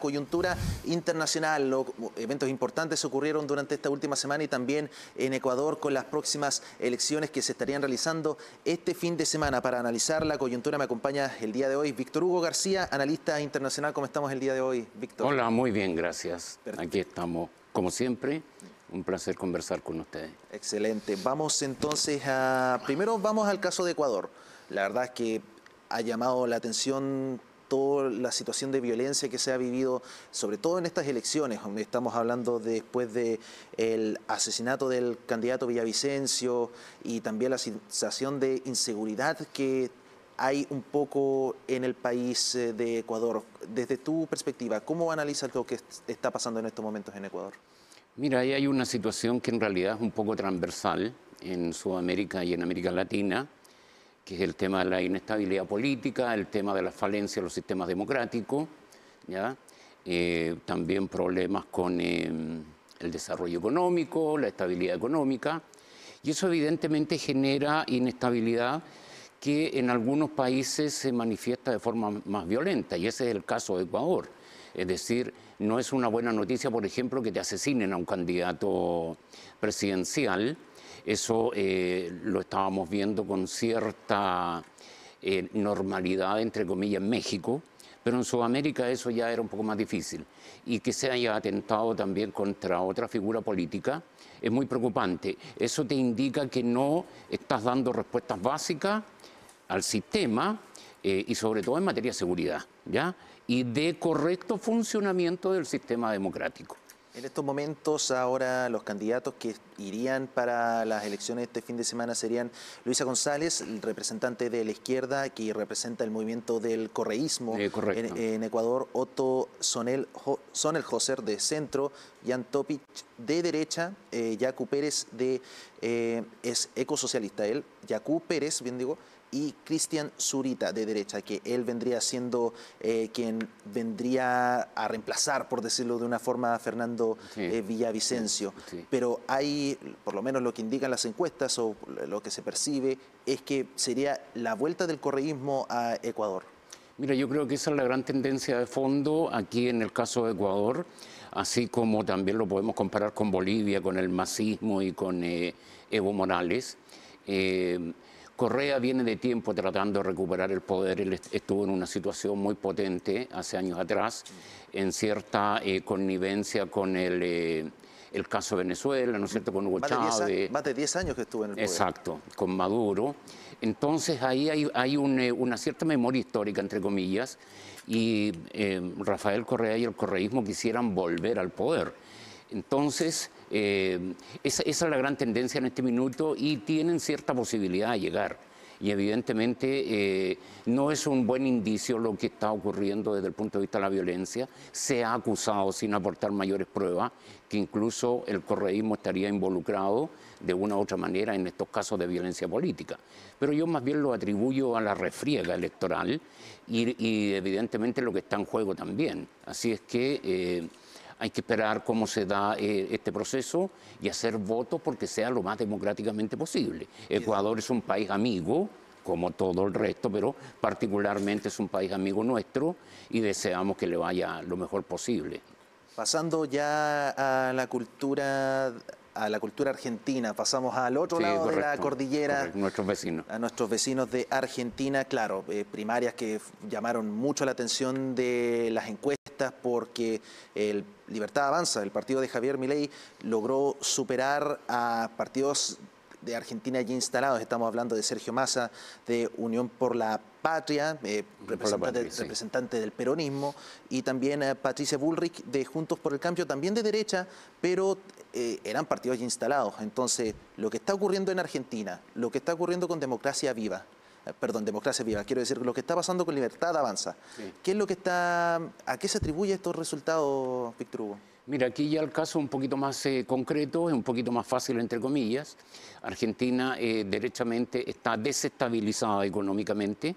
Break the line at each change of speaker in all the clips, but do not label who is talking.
coyuntura internacional. Los eh, eventos importantes ocurrieron durante esta última semana y también en Ecuador con las próximas elecciones que se estarían realizando este fin de semana. Para analizar la coyuntura me acompaña el día de hoy Víctor Hugo García, analista internacional. ¿Cómo estamos el día de hoy, Víctor? Hola,
muy bien, gracias. Aquí estamos, como siempre. Un placer conversar con
ustedes. Excelente. Vamos entonces a... Primero vamos al caso de Ecuador. La verdad es que ha llamado la atención toda la situación de violencia que se ha vivido, sobre todo en estas elecciones, donde estamos hablando después del asesinato del candidato Villavicencio y también la sensación de inseguridad que hay un poco en el país eh, de Ecuador. Desde tu perspectiva, ¿cómo analizas lo que está pasando en estos momentos en Ecuador?
Mira, ahí hay una situación que en realidad es un poco transversal en Sudamérica y en América Latina que es el tema de la inestabilidad política, el tema de la falencia de los sistemas democráticos, eh, también problemas con eh, el desarrollo económico, la estabilidad económica, y eso evidentemente genera inestabilidad que en algunos países se manifiesta de forma más violenta, y ese es el caso de Ecuador. Es decir, no es una buena noticia, por ejemplo, que te asesinen a un candidato presidencial, eso eh, lo estábamos viendo con cierta eh, normalidad, entre comillas, en México, pero en Sudamérica eso ya era un poco más difícil. Y que se haya atentado también contra otra figura política es muy preocupante. Eso te indica que no estás dando respuestas básicas al sistema eh, y sobre todo en materia de seguridad ¿ya? y de correcto
funcionamiento del sistema democrático. En estos momentos, ahora los candidatos que irían para las elecciones este fin de semana serían Luisa González, el representante de la izquierda, que representa el movimiento del correísmo eh, en, Ecuador, Otto Sonel, Sonel Joser de centro, Jan Topic de derecha, eh, Pérez de, eh, es ecosocialista él, Jacú Pérez, bien digo, y Cristian Zurita de derecha, que él vendría siendo eh, quien vendría a reemplazar, por decirlo de una forma, a Fernando eh, Villavicencio. Pero hay, por lo menos lo que indican las encuestas o lo que se percibe, es que sería la vuelta del correísmo a Ecuador.
Mira, yo creo que esa es la gran tendencia de fondo aquí en el caso de Ecuador, así como también lo podemos comparar con Bolivia, con el masismo y con eh, Evo Morales. Correa viene de tiempo tratando de recuperar el poder, él estuvo en una situación muy potente hace años atrás, en cierta eh, connivencia con el, eh, el caso Venezuela, ¿no es cierto?, con Hugo más Chávez. De más
de 10 años que estuvo en el poder. Exacto,
con Maduro. Entonces ahí hay, eh, una cierta memoria histórica, entre comillas, y Rafael Correa y el correísmo quisieran volver al poder. Entonces eh, esa, es la gran tendencia en este minuto y tienen cierta posibilidad de llegar. Y evidentemente eh, no es un buen indicio lo que está ocurriendo desde el punto de vista de la violencia. Se ha acusado sin aportar mayores pruebas que incluso el correísmo estaría involucrado de una u otra manera en estos casos de violencia política. Pero yo más bien lo atribuyo a la refriega electoral y, evidentemente lo que está en juego también. Así es que... Eh, hay que esperar cómo se da eh, este proceso y hacer votos porque sea lo más democráticamente posible. Ecuador es un país amigo, como todo el resto, pero particularmente es un país amigo nuestro y deseamos que le vaya lo mejor posible.
Pasando ya a la cultura a la cultura argentina, pasamos al otro lado de la cordillera.
nuestros vecinos.
A nuestros vecinos de Argentina, claro, eh, primarias que llamaron mucho la atención de las encuestas porque el Libertad Avanza, el partido de Javier Milei, logró superar a partidos de Argentina ya instalados. Estamos hablando de Sergio Massa, de Unión por la Patria, eh, representante, del peronismo, y también eh, Patricia Bullrich de Juntos por el Cambio, también de derecha, pero eh, eran partidos ya instalados. Entonces, lo que está ocurriendo en Argentina, lo que está ocurriendo con Democracia Viva, eh, perdón, democracia viva. Quiero decir, lo que está pasando con Libertad Avanza. ¿Qué es lo que está, ¿A qué se atribuye estos resultados, Víctor Hugo? Mira,
aquí ya el caso es un poquito más eh, concreto, es un poquito más fácil, entre comillas. Argentina eh, derechamente está desestabilizada económicamente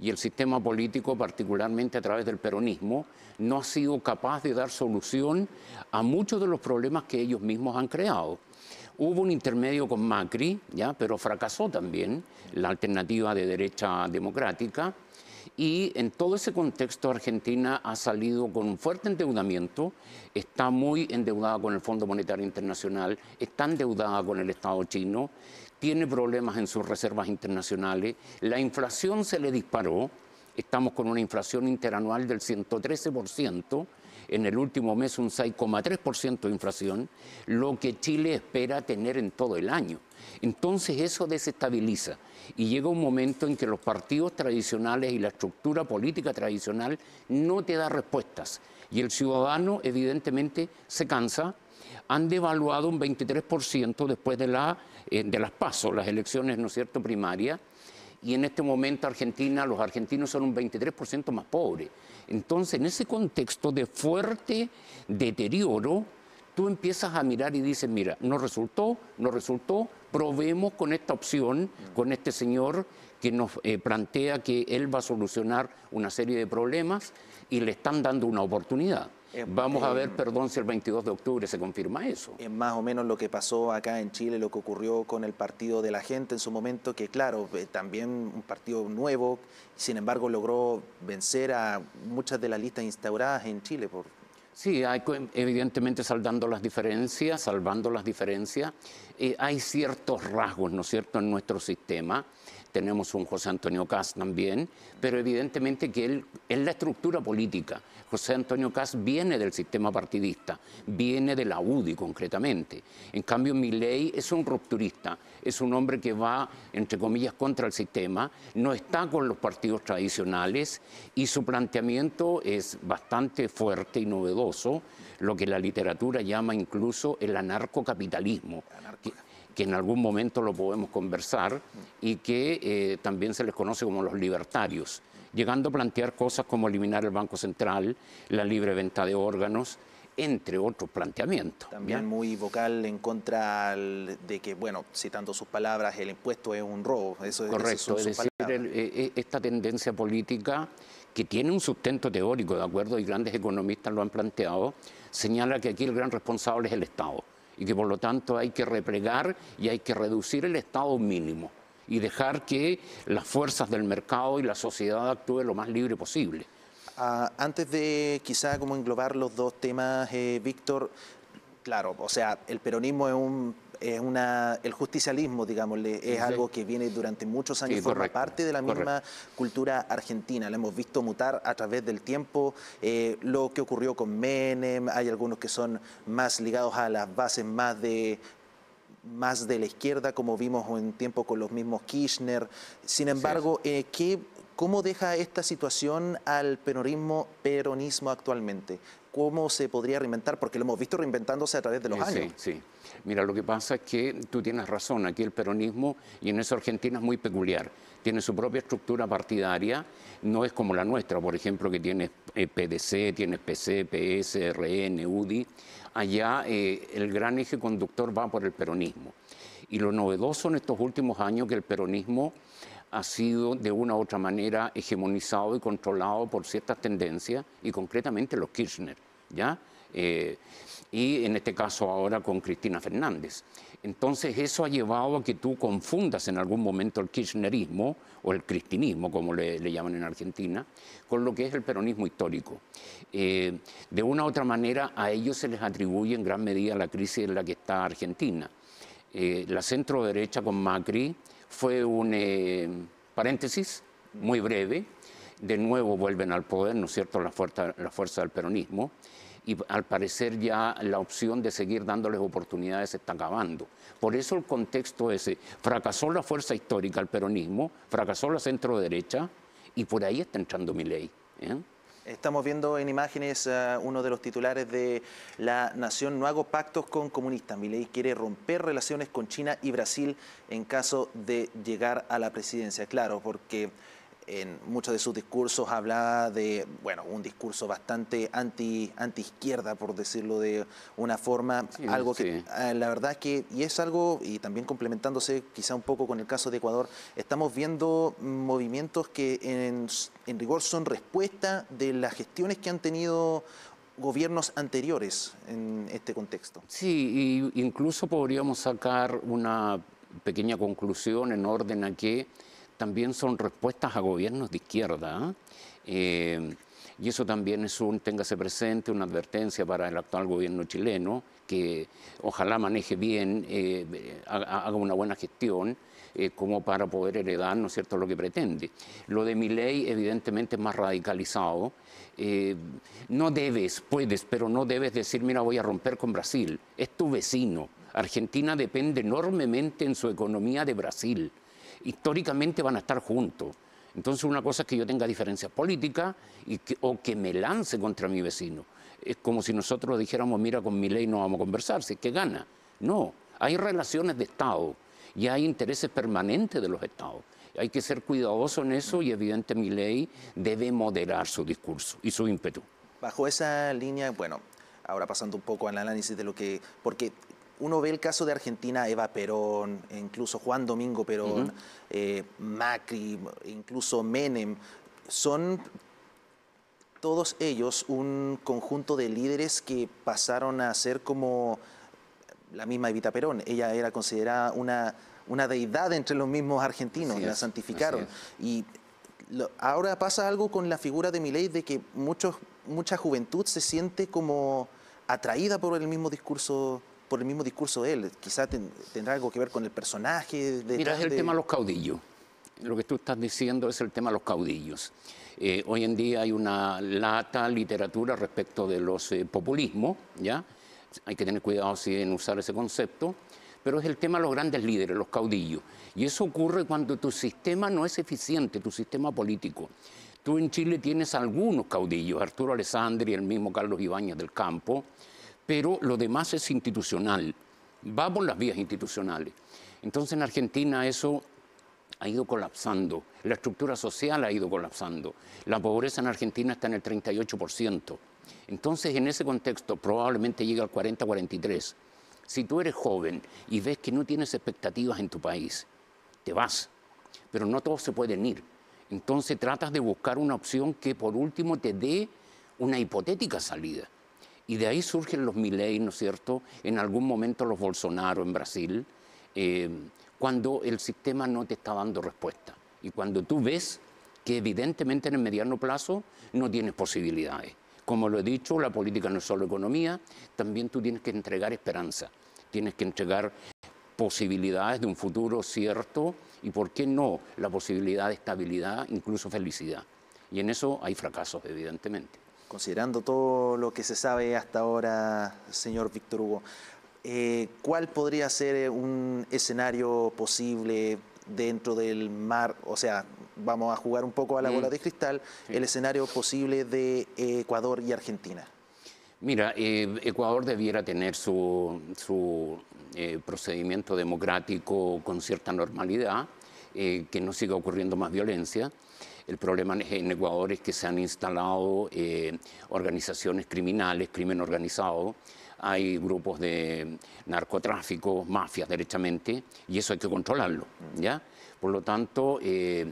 y el sistema político, particularmente a través del peronismo, no ha sido capaz de dar solución a muchos de los problemas que ellos mismos han creado. Hubo un intermedio con Macri, ¿ya? pero fracasó también la alternativa de derecha democrática. Y en todo ese contexto Argentina ha salido con un fuerte endeudamiento, está muy endeudada con el Fondo Monetario Internacional, está endeudada con el Estado chino, tiene problemas en sus reservas internacionales, la inflación se le disparó, estamos con una inflación interanual del 113%, en el último mes un 6,3% de inflación, lo que Chile espera tener en todo el año. Entonces eso desestabiliza y llega un momento en que los partidos tradicionales y la estructura política tradicional no te da respuestas y el ciudadano evidentemente se cansa. Han devaluado un 23% después de, la, eh, las pasos, las elecciones, ¿no es cierto?, primarias y en este momento Argentina, los argentinos son un 23% más pobres. Entonces, en ese contexto de fuerte deterioro, tú empiezas a mirar y dices, mira, no resultó, no resultó, probemos con esta opción, con este señor que nos eh, plantea que él va a solucionar una serie de problemas y le están dando una oportunidad.
Vamos a ver, eh, perdón, si el 22 de octubre se confirma eso. Es más o menos lo que pasó acá en Chile, lo que ocurrió con el Partido de la Gente en su momento, que claro, eh, también un partido nuevo, sin embargo logró vencer a muchas de las listas instauradas en Chile. Por...
Sí, evidentemente saldando las diferencias, salvando las diferencias, eh, hay ciertos rasgos, ¿no es cierto?, en nuestro sistema tenemos un José Antonio Cas también, pero evidentemente que él es la estructura política. José Antonio Cas viene del sistema partidista, viene de la UDI concretamente. En cambio, Milei es un rupturista, es un hombre que va, entre comillas, contra el sistema, no está con los partidos tradicionales y su planteamiento es bastante fuerte y novedoso, lo que la literatura llama incluso el anarcocapitalismo que en algún momento lo podemos conversar y que eh, también se les conoce como los libertarios, llegando a plantear cosas como eliminar el Banco Central, la libre venta de órganos, entre otros planteamientos.
También muy vocal en contra de que, bueno, citando sus palabras, el impuesto es un robo. Eso, Correcto, es decir, eh, eh,
esta tendencia política que tiene un sustento teórico, de acuerdo, y grandes economistas lo han planteado, señala que aquí el gran responsable es el Estado y que por lo tanto hay que replegar y hay que reducir el Estado mínimo y dejar que las fuerzas del mercado
y la sociedad actúen lo más libre posible. Ah, antes de quizá como englobar los dos temas, eh, Víctor, claro, o sea, el peronismo es un es una, el justicialismo, digámosle, es algo que viene durante muchos años, y forma parte de la misma cultura argentina. La hemos visto mutar a través del tiempo. Eh, lo que ocurrió con Menem, hay algunos que son más ligados a las bases más de más de la izquierda, como vimos en tiempo con los mismos Kirchner. Sin embargo, eh, ¿qué ¿Cómo deja esta situación al peronismo, peronismo actualmente? cómo se podría reinventar, porque lo hemos visto reinventándose a través de los años.
Sí, sí. Mira, lo que pasa es que tú tienes razón, aquí el peronismo, y en eso Argentina es muy peculiar, tiene su propia estructura partidaria, no es como la nuestra, por ejemplo, que tiene eh, PDC, tiene PC, PS, RN, UDI, allá eh, el gran eje conductor va por el peronismo. Y lo novedoso en estos últimos años que el peronismo ha sido de una u otra manera hegemonizado y controlado por ciertas tendencias y concretamente los Kirchner, ¿ya? Eh, y en este caso ahora con Cristina Fernández. Entonces eso ha llevado a que tú confundas en algún momento el kirchnerismo o el cristinismo, como le, llaman en Argentina, con lo que es el peronismo histórico. Eh, de una u otra manera a ellos se les atribuye en gran medida la crisis en la que está Argentina. Eh, la centro derecha con Macri, fue un eh, paréntesis muy breve. De nuevo vuelven al poder, ¿no es cierto?, la fuerza, la fuerza del peronismo. Y al parecer ya la opción de seguir dándoles oportunidades se está acabando. Por eso el contexto ese, fracasó la fuerza histórica, del peronismo, fracasó la centro derecha y por ahí está entrando mi ley. ¿eh?
Estamos viendo en imágenes eh, uno de los titulares de La Nación. No hago pactos con comunistas. ley quiere romper relaciones con China y Brasil en caso de llegar a la presidencia. Claro, porque en muchos de sus discursos hablaba de, bueno, un discurso bastante anti, anti izquierda, por decirlo de una forma, algo que eh, la verdad que, y es algo, y también complementándose quizá un poco con el caso de Ecuador, estamos viendo movimientos que en, rigor son respuesta de las gestiones que han tenido gobiernos anteriores en este contexto.
Sí, incluso podríamos sacar una pequeña conclusión en orden a que también son respuestas a gobiernos de izquierda. ¿eh? Eh, y eso también es un, téngase presente, una advertencia para el actual gobierno chileno, que ojalá maneje bien, eh, haga una buena gestión, como para poder heredar, ¿no es cierto?, lo que pretende. Lo de mi ley, evidentemente, es más radicalizado. no debes, puedes, pero no debes decir, mira, voy a romper con Brasil. Es tu vecino. Argentina depende enormemente en su economía de Brasil históricamente van a estar juntos. Entonces una cosa es que yo tenga diferencias políticas o que me lance contra mi vecino. Es como si nosotros dijéramos, mira, con mi ley no vamos a conversar, si que gana. No, hay relaciones de Estado y hay intereses permanentes de los Estados. Hay que ser cuidadoso en eso y evidente mi
ley debe moderar su discurso y su ímpetu. Bajo esa línea, bueno, ahora pasando un poco al análisis de lo que, porque uno ve el caso de Argentina, Eva Perón, e incluso Juan Domingo Perón, eh, Macri, incluso Menem, son todos ellos un conjunto de líderes que pasaron a ser como la misma Evita Perón. Ella era considerada una, una deidad entre los mismos argentinos, la santificaron. Y ahora pasa algo con la figura de Milei de que muchos, mucha juventud se siente como atraída por el mismo discurso por el mismo discurso de él. Quizá tendrá algo que ver con el personaje. De, Mira, es el tema de los caudillos. Lo que tú estás diciendo es el tema
de los caudillos. Eh, hoy en día hay una lata literatura respecto de los eh, populismos, ¿ya? Hay que tener cuidado si en usar ese concepto, pero es el tema de los grandes líderes, los caudillos. Y eso ocurre cuando tu sistema no es eficiente, tu sistema político. Tú en Chile tienes algunos caudillos, Arturo Alessandri, el mismo Carlos Ibáñez del Campo, pero lo demás es institucional. Va por las vías institucionales. Entonces en Argentina eso ha ido colapsando, la estructura social ha ido colapsando, la pobreza en Argentina está en el 38%. Entonces en ese contexto probablemente llega al 40-43%. Si tú eres joven y ves que no tienes expectativas en tu país, te vas, pero no todos se pueden ir. Entonces tratas de buscar una opción que por último te dé una hipotética salida. Y de ahí surgen los Milei, ¿no es cierto? En algún momento los Bolsonaro en Brasil, eh, cuando el sistema no te está dando respuesta. Y cuando tú ves que evidentemente en el mediano plazo no tienes posibilidades. Como lo he dicho, la política no es solo economía, también tú tienes que entregar esperanza, tienes que entregar posibilidades de un futuro cierto y, ¿por qué no?, la posibilidad de estabilidad, incluso
felicidad. Y en eso hay fracasos, evidentemente considerando todo lo que se sabe hasta ahora, señor Víctor Hugo, eh, ¿cuál podría ser eh, un escenario posible dentro del mar? O sea, vamos a jugar un poco a la mm. bola de cristal, el escenario posible de Ecuador y Argentina.
Mira, eh, Ecuador debiera tener su, su procedimiento democrático con cierta normalidad, que no siga ocurriendo más violencia. El problema en Ecuador es que se han instalado eh, organizaciones criminales, crimen organizado, hay grupos de narcotráfico, mafias derechamente, y eso hay que controlarlo, ¿ya? Por lo tanto, eh,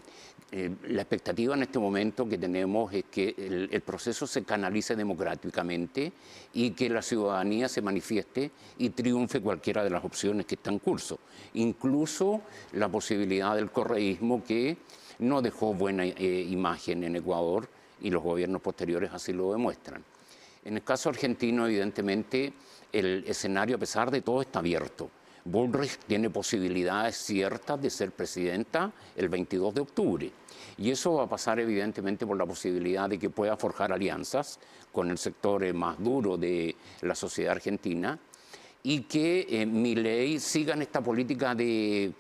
eh, la expectativa en este momento que tenemos es que el, el, proceso se canalice democráticamente y que la ciudadanía se manifieste y triunfe cualquiera de las opciones que está en curso, incluso la posibilidad del correísmo que no dejó buena eh, imagen en Ecuador y los gobiernos posteriores así lo demuestran. En el caso argentino, evidentemente, el escenario, a pesar de todo, está abierto. Bullrich tiene posibilidades ciertas de ser presidenta el 22 de octubre. Y eso va a pasar evidentemente por la posibilidad de que pueda forjar alianzas con el sector eh, más duro de la sociedad argentina y que eh, mi ley siga en esta política de,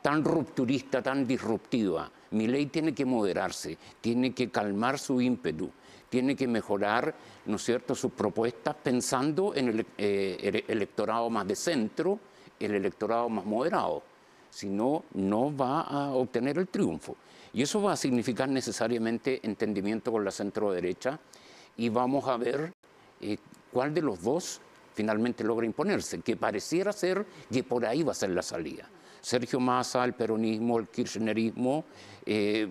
tan rupturista, tan disruptiva mi ley tiene que moderarse, tiene que calmar su ímpetu, tiene que mejorar, ¿no es cierto?, sus propuestas pensando en eh, el electorado más de centro, el electorado más moderado. Si no, no va a obtener el triunfo. Y eso va a significar necesariamente entendimiento con la centro derecha y vamos a ver eh, cuál de los dos finalmente logra imponerse, que pareciera ser que por ahí va a ser la salida. Sergio Massa, el peronismo, el kirchnerismo, eh,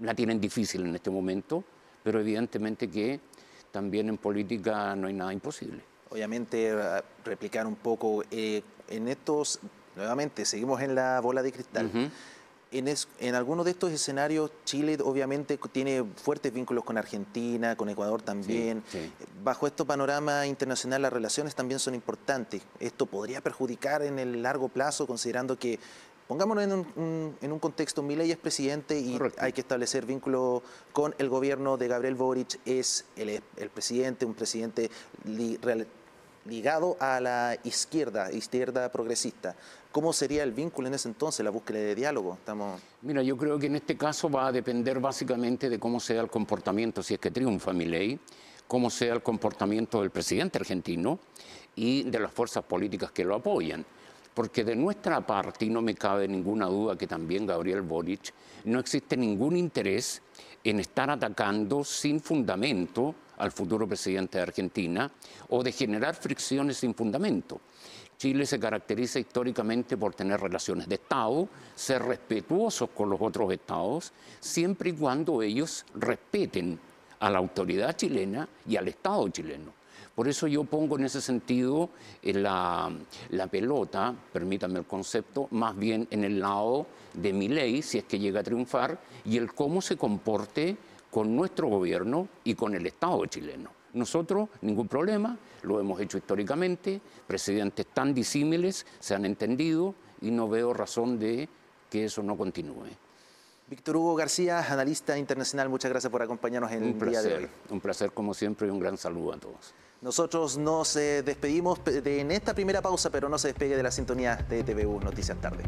la tienen difícil en este momento, pero evidentemente que también en política no hay nada imposible.
Obviamente, eh, replicar un poco, eh, en estos, nuevamente, seguimos en la bola de cristal en, algunos de estos escenarios, Chile obviamente tiene fuertes vínculos con Argentina, con Ecuador también. Bajo este panorama internacional, las relaciones también son importantes. Esto podría perjudicar en el largo plazo, considerando que Pongámonos en un, en un contexto, Milei es presidente y hay que establecer vínculo con el gobierno de Gabriel Boric, es el, presidente, un presidente real, ligado a la izquierda, izquierda progresista. ¿Cómo sería el vínculo en ese entonces, la búsqueda de diálogo? Estamos...
Mira, yo creo que en este caso va a depender básicamente de cómo sea el comportamiento, si es que triunfa mi ley, cómo sea el comportamiento del presidente argentino y de las fuerzas políticas que lo apoyan. Porque de nuestra parte, y no me cabe ninguna duda que también Gabriel Boric, no existe ningún interés en estar atacando sin fundamento al futuro presidente de Argentina o de generar fricciones sin fundamento. Chile se caracteriza históricamente por tener relaciones de Estado, ser respetuosos con los otros Estados, siempre y cuando ellos respeten a la autoridad chilena y al Estado chileno. Por eso yo pongo en ese sentido eh, la, la pelota, permítame el concepto, más bien en el lado de mi ley, si es que llega a triunfar, y el cómo se comporte con nuestro gobierno y con el Estado chileno. Nosotros, ningún problema, lo hemos hecho históricamente, presidentes tan disímiles se han entendido y no veo razón de que eso no continúe.
Víctor Hugo García, analista internacional, muchas gracias por acompañarnos en el día de hoy.
Un placer como siempre y un gran saludo a todos.
Nosotros nos eh, despedimos en esta primera pausa, pero no se despegue de la sintonía de TVU Noticias Tarde.